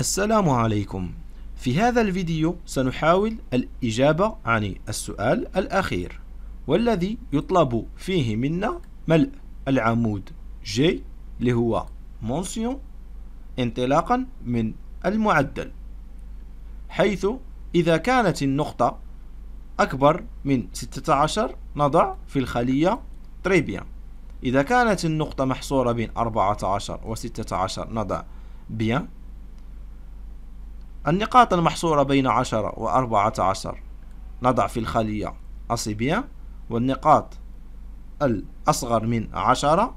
السلام عليكم في هذا الفيديو سنحاول الإجابة عن السؤال الأخير والذي يطلب فيه منا ملء العمود جي اللي هو مونسيون انطلاقا من المعدل حيث إذا كانت النقطة أكبر من 16 نضع في الخلية تريبيان إذا كانت النقطة محصورة بين 14 و 16 نضع بيان النقاط المحصورة بين عشرة وأربعة عشر نضع في الخلية أصيبية والنقاط الأصغر من عشرة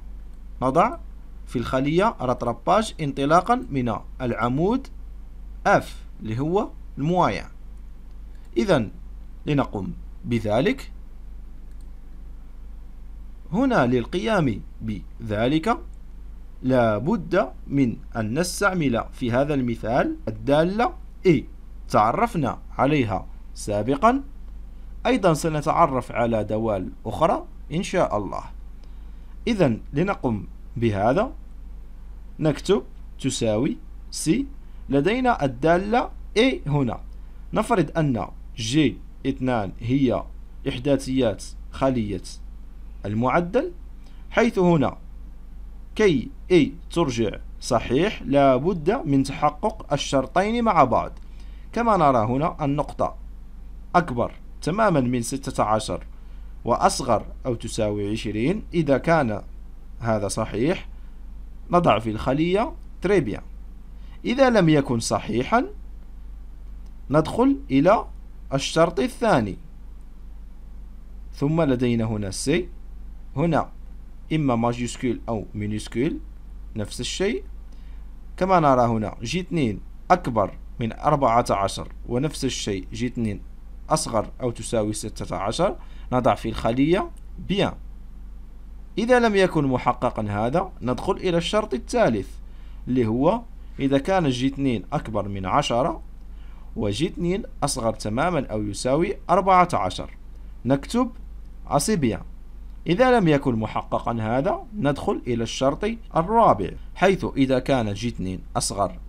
نضع في الخلية رطرباج انطلاقا من العمود F اللي هو الموايع إذا لنقم بذلك هنا للقيام بذلك لا بد من أن نستعمل في هذا المثال الدالة إي تعرفنا عليها سابقا أيضا سنتعرف على دوال أخرى إن شاء الله إذا لنقم بهذا نكتب تساوي سي لدينا الدالة A هنا نفرض أن j 2 هي إحداثيات خلية المعدل حيث هنا كي اي ترجع صحيح لابد من تحقق الشرطين مع بعض كما نرى هنا النقطة أكبر تماما من 16 وأصغر أو تساوي 20 إذا كان هذا صحيح نضع في الخلية تريبيا إذا لم يكن صحيحا ندخل إلى الشرط الثاني ثم لدينا هنا سي هنا إما ماجيسكول أو مينيسكول نفس الشيء كما نرى هنا جي 2 أكبر من 14 ونفس الشيء جي 2 أصغر أو تساوي 16 نضع في الخلية بيان إذا لم يكن محققا هذا ندخل إلى الشرط الثالث اللي هو إذا كان جي 2 أكبر من 10 وجي 2 أصغر تماما أو يساوي 14 نكتب عصبية إذا لم يكن محققا هذا ندخل إلى الشرط الرابع حيث إذا كان جي أصغر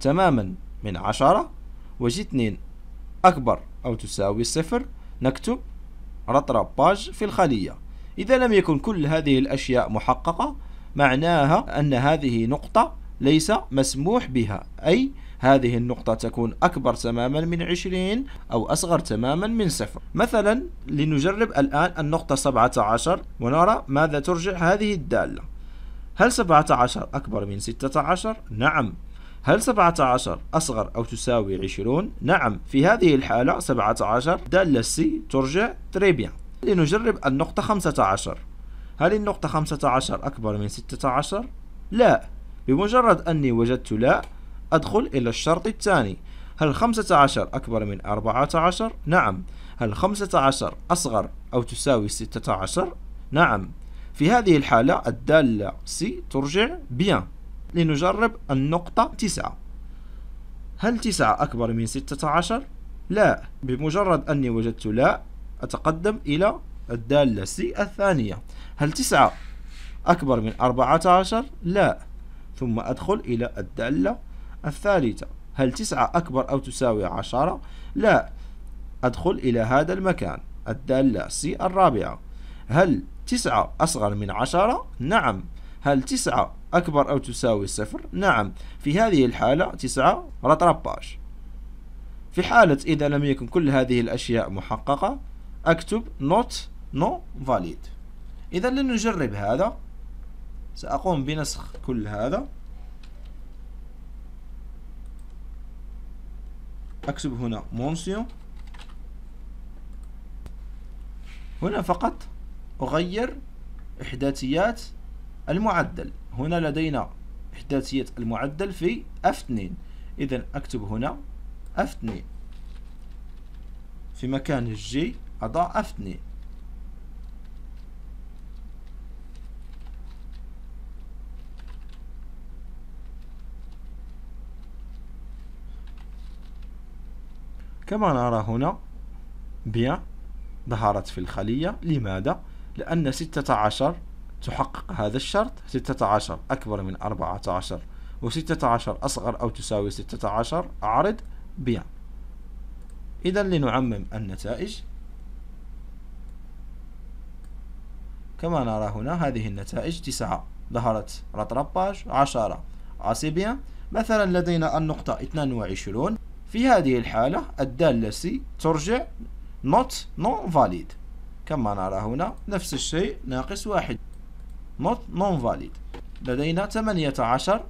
تماما من عشرة 2 أكبر أو تساوي صفر نكتب رطرباج في الخلية إذا لم يكن كل هذه الأشياء محققة معناها أن هذه نقطة ليس مسموح بها أي هذه النقطة تكون أكبر تماما من 20 أو أصغر تماما من صفر مثلا لنجرب الآن النقطة 17 ونرى ماذا ترجع هذه الدالة هل 17 أكبر من 16؟ نعم هل 17 أصغر أو تساوي 20؟ نعم في هذه الحالة 17 دالة سي ترجع تريبيان لنجرب النقطة 15 هل النقطة 15 أكبر من 16؟ لا بمجرد أني وجدت لا أدخل إلى الشرط الثاني هل 15 أكبر من 14؟ نعم هل 15 أصغر أو تساوي 16؟ نعم في هذه الحالة الدالة سي ترجع بيان لنجرب النقطة 9 هل 9 أكبر من 16؟ لا بمجرد أني وجدت لا أتقدم إلى الدالة سي الثانية هل 9 أكبر من 14؟ لا ثم أدخل إلى الدالة الثالثة هل تسعة أكبر أو تساوي عشرة؟ لا أدخل إلى هذا المكان الدالة سي الرابعة هل تسعة أصغر من عشرة؟ نعم هل تسعة أكبر أو تساوي صفر؟ نعم في هذه الحالة تسعة رطرباش في حالة إذا لم يكن كل هذه الأشياء محققة أكتب not no valid إذا لنجرب هذا سأقوم بنسخ كل هذا أكتب هنا مونسيون هنا فقط أغير إحداثيات المعدل هنا لدينا إحداثية المعدل في F2 إذا أكتب هنا F2 في مكان الجي أضع F2 كما نرى هنا بيان ظهرت في الخلية لماذا؟ لأن 16 تحقق هذا الشرط 16 أكبر من 14 و16 أصغر أو تساوي 16 أعرض بيان إذا لنعمم النتائج كما نرى هنا هذه النتائج 9 ظهرت رطرباج 10 عصبية مثلا لدينا النقطة 22 في هذه الحالة الدالة سي ترجع not non valid كما نرى هنا نفس الشيء ناقص واحد not non valid لدينا 18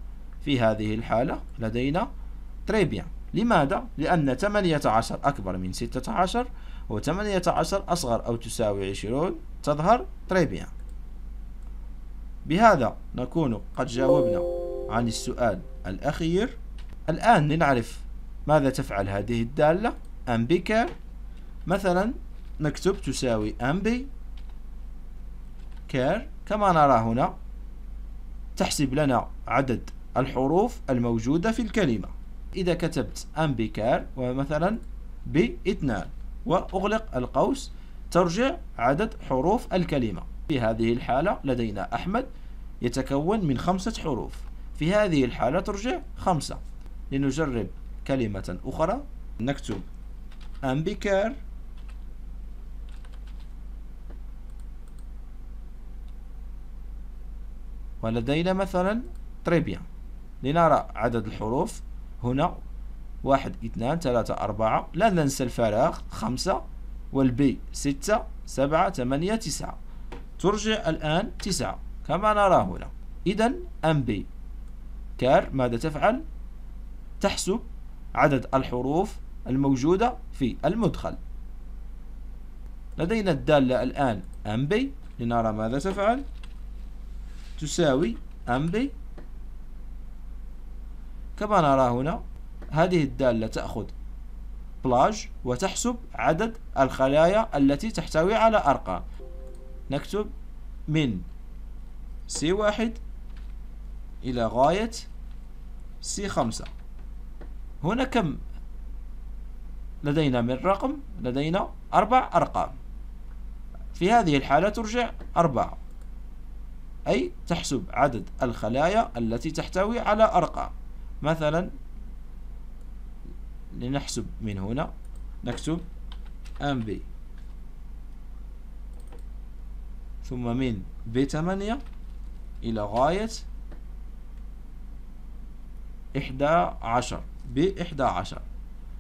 في هذه الحالة لدينا تريبيان لماذا؟ لأن 18 أكبر من 16 و18 أصغر أو تساوي 20 تظهر تريبيان بهذا نكون قد جاوبنا عن السؤال الأخير الآن لنعرف ماذا تفعل هذه الدالة أم بك مثلا نكتب تساوي أم بي كير كما نرى هنا تحسب لنا عدد الحروف الموجودة في الكلمة إذا كتبت أم بي كير ومثلا باثنان وأغلق القوس ترجع عدد حروف الكلمة في هذه الحالة لدينا أحمد يتكون من خمسة حروف في هذه الحالة ترجع خمسة لنجرب كلمة أخرى نكتب أمبيكار ولدينا مثلا تريبيا لنرى عدد الحروف هنا واحد اثنان ثلاثة أربعة لا ننسى الفراغ خمسة والبي ستة سبعة ثمانية تسعة ترجع الآن تسعة كما نرى هنا إذا أم بي كار ماذا تفعل؟ تحسب عدد الحروف الموجودة في المدخل لدينا الدالة الآن أمبي لنرى ماذا تفعل تساوي أمبي كما نرى هنا هذه الدالة تأخذ بلاج وتحسب عدد الخلايا التي تحتوي على أرقام نكتب من سي واحد إلى غاية سي خمسة هنا كم لدينا من رقم لدينا أربع أرقام في هذه الحالة ترجع أربعة أي تحسب عدد الخلايا التي تحتوي على أرقام مثلا لنحسب من هنا نكتب بي ثم من بي 8 إلى غاية إحدى عشر ب11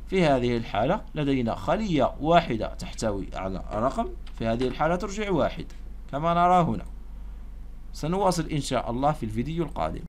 في هذه الحالة لدينا خلية واحدة تحتوي على رقم في هذه الحالة ترجع واحد كما نرى هنا سنواصل إن شاء الله في الفيديو القادم